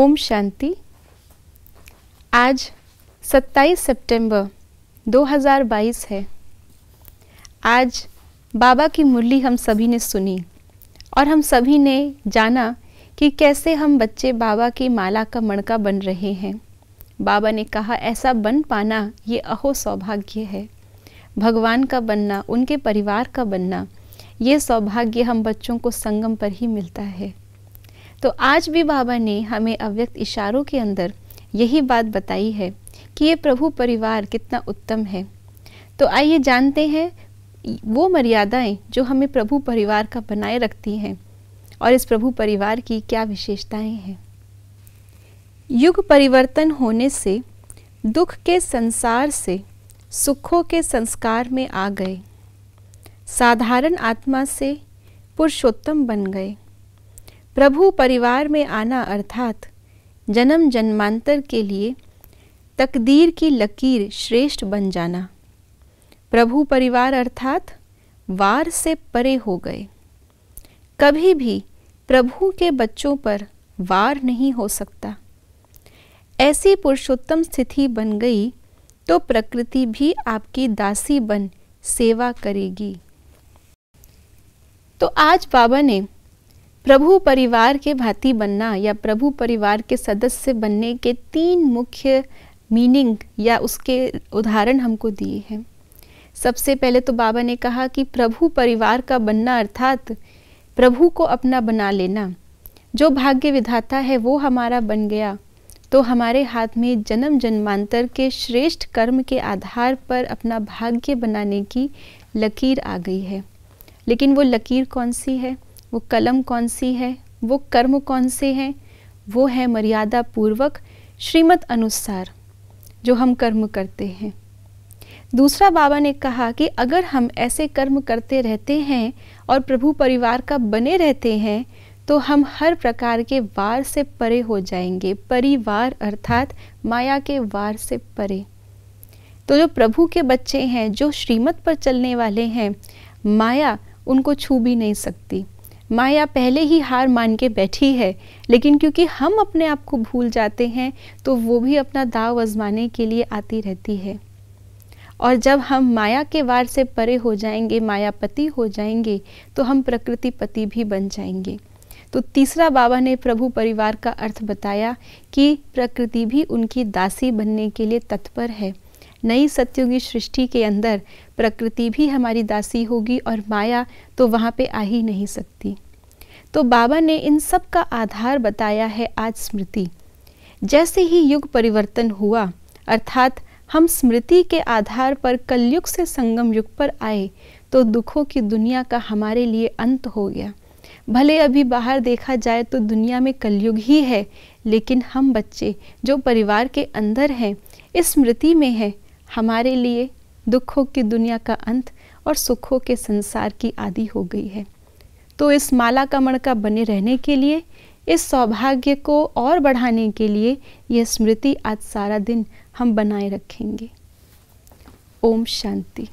ओम शांति आज 27 सितंबर 2022 है आज बाबा की मुरली हम सभी ने सुनी और हम सभी ने जाना कि कैसे हम बच्चे बाबा की माला का मणका बन रहे हैं बाबा ने कहा ऐसा बन पाना ये अहो सौभाग्य है भगवान का बनना उनके परिवार का बनना ये सौभाग्य हम बच्चों को संगम पर ही मिलता है तो आज भी बाबा ने हमें अव्यक्त इशारों के अंदर यही बात बताई है कि ये प्रभु परिवार कितना उत्तम है तो आइए जानते हैं वो मर्यादाएं जो हमें प्रभु परिवार का बनाए रखती हैं और इस प्रभु परिवार की क्या विशेषताएं हैं युग परिवर्तन होने से दुख के संसार से सुखों के संस्कार में आ गए साधारण आत्मा से पुरुषोत्तम बन गए प्रभु परिवार में आना अर्थात जन्म जन्मांतर के लिए तकदीर की लकीर श्रेष्ठ बन जाना प्रभु परिवार अर्थात वार से परे हो गए कभी भी प्रभु के बच्चों पर वार नहीं हो सकता ऐसी पुरुषोत्तम स्थिति बन गई तो प्रकृति भी आपकी दासी बन सेवा करेगी तो आज बाबा ने प्रभु परिवार के भांति बनना या प्रभु परिवार के सदस्य बनने के तीन मुख्य मीनिंग या उसके उदाहरण हमको दिए हैं सबसे पहले तो बाबा ने कहा कि प्रभु परिवार का बनना अर्थात प्रभु को अपना बना लेना जो भाग्य विधाता है वो हमारा बन गया तो हमारे हाथ में जन्म जन्मांतर के श्रेष्ठ कर्म के आधार पर अपना भाग्य बनाने की लकीर आ गई है लेकिन वो लकीर कौन सी है वो कलम कौन सी है वो कर्म कौन से हैं वो है मर्यादा पूर्वक श्रीमत अनुसार जो हम कर्म करते हैं दूसरा बाबा ने कहा कि अगर हम ऐसे कर्म करते रहते हैं और प्रभु परिवार का बने रहते हैं तो हम हर प्रकार के वार से परे हो जाएंगे परिवार अर्थात माया के वार से परे तो जो प्रभु के बच्चे हैं जो श्रीमत पर चलने वाले हैं माया उनको छू भी नहीं सकती माया पहले ही हार मान के बैठी है लेकिन क्योंकि हम अपने आप को भूल जाते हैं तो वो भी अपना दाव आजमाने के लिए आती रहती है और जब हम माया के वार से परे हो जाएंगे मायापति हो जाएंगे तो हम प्रकृति पति भी बन जाएंगे तो तीसरा बाबा ने प्रभु परिवार का अर्थ बताया कि प्रकृति भी उनकी दासी बनने के लिए तत्पर है नई सत्युगी सृष्टि के अंदर प्रकृति भी हमारी दासी होगी और माया तो वहाँ पे आ ही नहीं सकती तो बाबा ने इन सब का आधार बताया है आज स्मृति जैसे ही युग परिवर्तन हुआ अर्थात हम स्मृति के आधार पर कलयुग से संगम युग पर आए तो दुखों की दुनिया का हमारे लिए अंत हो गया भले अभी बाहर देखा जाए तो दुनिया में कलयुग ही है लेकिन हम बच्चे जो परिवार के अंदर हैं इस स्मृति में हैं हमारे लिए दुखों की दुनिया का अंत और सुखों के संसार की आदि हो गई है तो इस माला का मणका बने रहने के लिए इस सौभाग्य को और बढ़ाने के लिए यह स्मृति आज सारा दिन हम बनाए रखेंगे ओम शांति